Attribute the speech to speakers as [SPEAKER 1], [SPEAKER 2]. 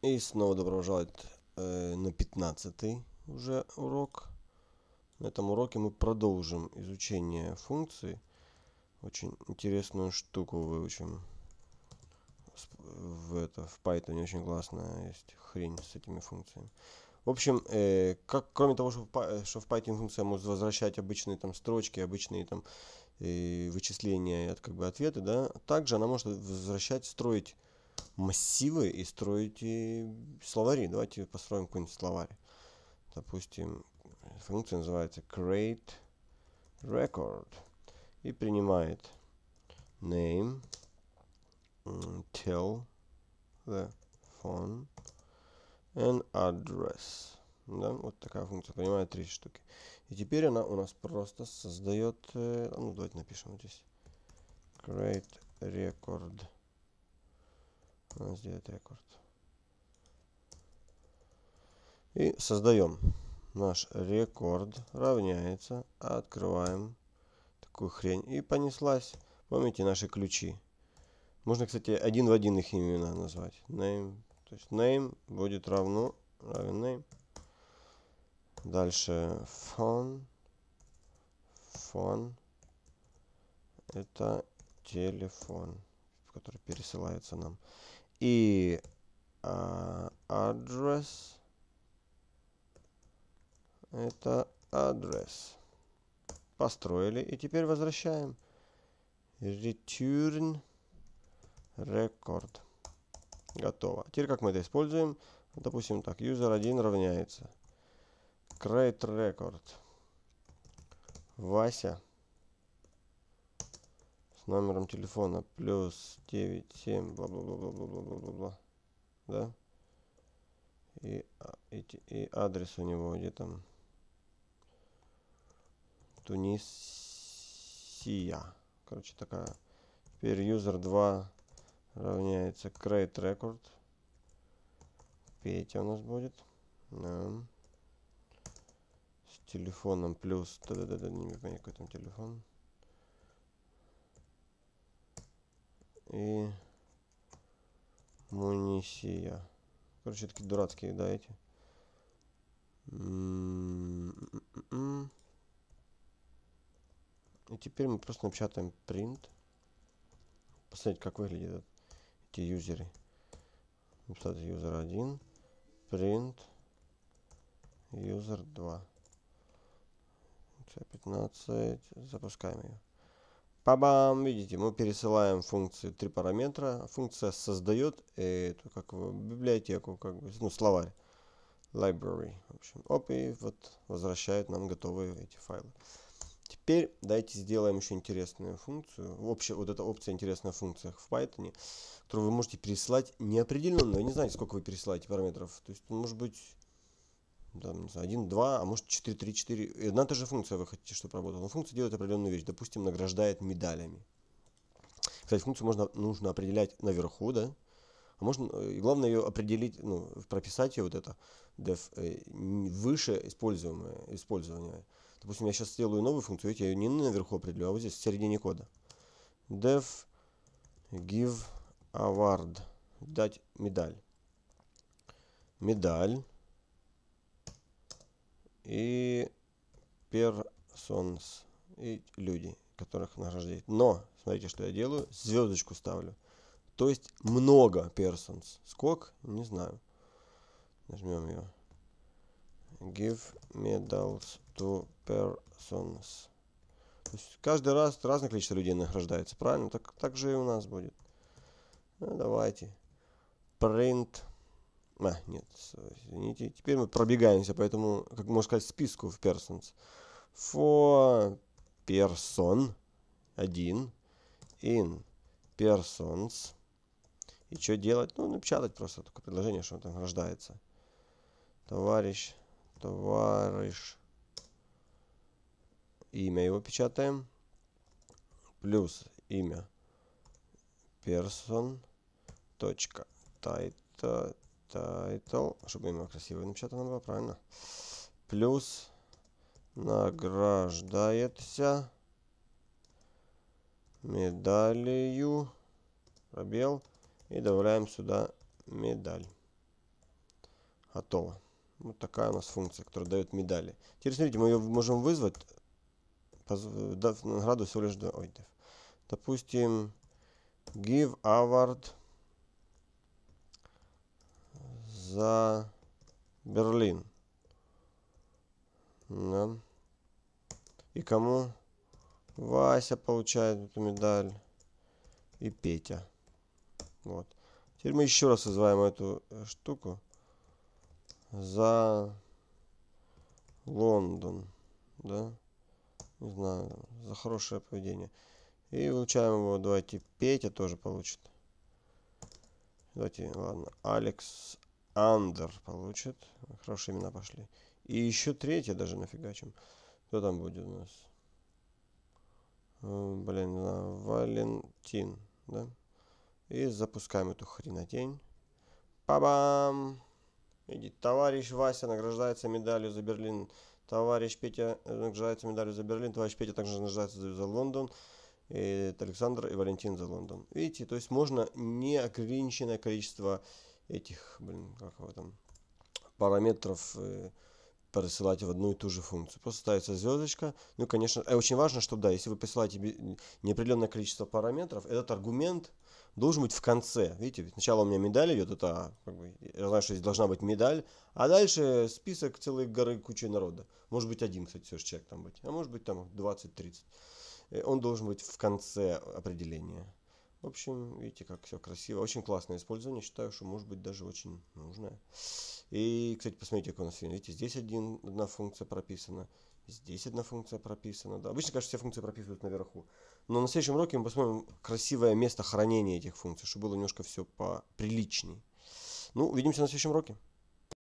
[SPEAKER 1] И снова добро пожаловать э, на 15 уже урок. На этом уроке мы продолжим изучение функции Очень интересную штуку выучим. В, это, в Python очень классная есть хрень с этими функциями. В общем, э, как, кроме того, что в, что в Python функция может возвращать обычные там строчки, обычные там э, вычисления, как бы ответы, да, также она может возвращать, строить массивы и строите э, словари. Давайте построим какой-нибудь словарь. Допустим, функция называется create record и принимает name tell the phone and address. Да, вот такая функция принимает три штуки. И теперь она у нас просто создает, э, ну давайте напишем здесь create record надо сделать рекорд. И создаем. Наш рекорд равняется. Открываем такую хрень. И понеслась. Помните наши ключи? Можно, кстати, один в один их имена назвать. Name. То есть name будет равно равен name. Дальше фон. Фон. Это телефон, который пересылается нам и а, address это адрес построили и теперь возвращаем return record готово теперь как мы это используем допустим так user 1 равняется create record Вася номером телефона плюс 97 бла-бла-бла-бла-бла-бла-бла-бла. Да? И, а, и, и адрес у него где там? Тунисия. Короче, такая. Теперь user 2 равняется create record. Петя у нас будет. Да. С телефоном плюс... Да-да-да, не понимаю, какой там телефон. и Мунисия. Короче, такие дурацкие, да, эти. И теперь мы просто напечатаем print. Посмотрите, как выглядят эти юзеры. Написать user 1, print, user 2. 15, запускаем ее па Видите, мы пересылаем функции три параметра. Функция создает эту как библиотеку, как бы, ну, словарь. Library. В общем, оп, и вот возвращает нам готовые эти файлы. Теперь давайте сделаем еще интересную функцию. Вообще, вот эта опция интересная в функциях в Python, которую вы можете пересылать неопределенно. Я не знаю, сколько вы пересылаете параметров. То есть, может быть, там, не знаю, 1, 2, а может 4, три 4. Одна та же функция вы хотите, чтобы работала. Но функция делает определенную вещь. Допустим, награждает медалями. Кстати, функцию можно, нужно определять наверху, да? А можно, э, и главное ее определить, ну, прописать ее вот это, def, э, выше используемое, использование. Допустим, я сейчас сделаю новую функцию, видите, я ее не наверху определю, а вот здесь, в середине кода. def give award, дать медаль. Медаль и persons, и люди, которых она Но, смотрите, что я делаю, звездочку ставлю. То есть много persons. Сколько? Не знаю. Нажмем ее. Give medals to persons. То есть каждый раз разное количество людей награждается, правильно? Так, так же и у нас будет. Ну, давайте. Print а, нет, извините. Теперь мы пробегаемся по этому, как можно сказать, списку в persons. For person 1 in persons. И что делать? Ну, напечатать просто такое предложение, что там рождается. Товарищ, товарищ. Имя его печатаем. Плюс имя. Person. Точка. Title title, чтобы имя красивое напечатано было, правильно? Плюс награждается медалью, пробел, и добавляем сюда медаль. Готово. Вот такая у нас функция, которая дает медали. Теперь смотрите, мы ее можем вызвать, дав награду всего лишь... Ой, Допустим, give award за Берлин. Да. И кому? Вася получает эту медаль. И Петя. Вот. Теперь мы еще раз вызываем эту штуку. За Лондон. Да? Не знаю. За хорошее поведение. И получаем его. Давайте Петя тоже получит. Давайте, ладно. Алекс. Андер получит. Хорошие имена пошли. И еще третье даже нафигачим. Кто там будет у нас? Блин, Валентин, да? И запускаем эту хренотень. Па-бам! Иди, товарищ Вася награждается медалью за Берлин. Товарищ Петя награждается медалью за Берлин. Товарищ Петя также награждается за Лондон. И это Александр и Валентин за Лондон. Видите, то есть можно неограниченное количество этих, блин, как его там, параметров э, пересылать в одну и ту же функцию. Просто ставится звездочка. Ну, конечно, э, очень важно, чтобы, да, если вы присылаете неопределенное количество параметров, этот аргумент должен быть в конце. Видите, сначала у меня медаль идет, это как бы, я знаю, что здесь должна быть медаль, а дальше список целой горы кучи народа. Может быть один, кстати, все же человек там быть, а может быть там 20-30. Э, он должен быть в конце определения. В общем, видите, как все красиво. Очень классное использование. Считаю, что может быть даже очень нужное. И, кстати, посмотрите, как у нас фильм. Видите, здесь один, одна функция прописана. Здесь одна функция прописана. Да. Обычно, конечно, все функции прописывают наверху. Но на следующем уроке мы посмотрим красивое место хранения этих функций, чтобы было немножко все поприличнее. Ну, увидимся на следующем уроке.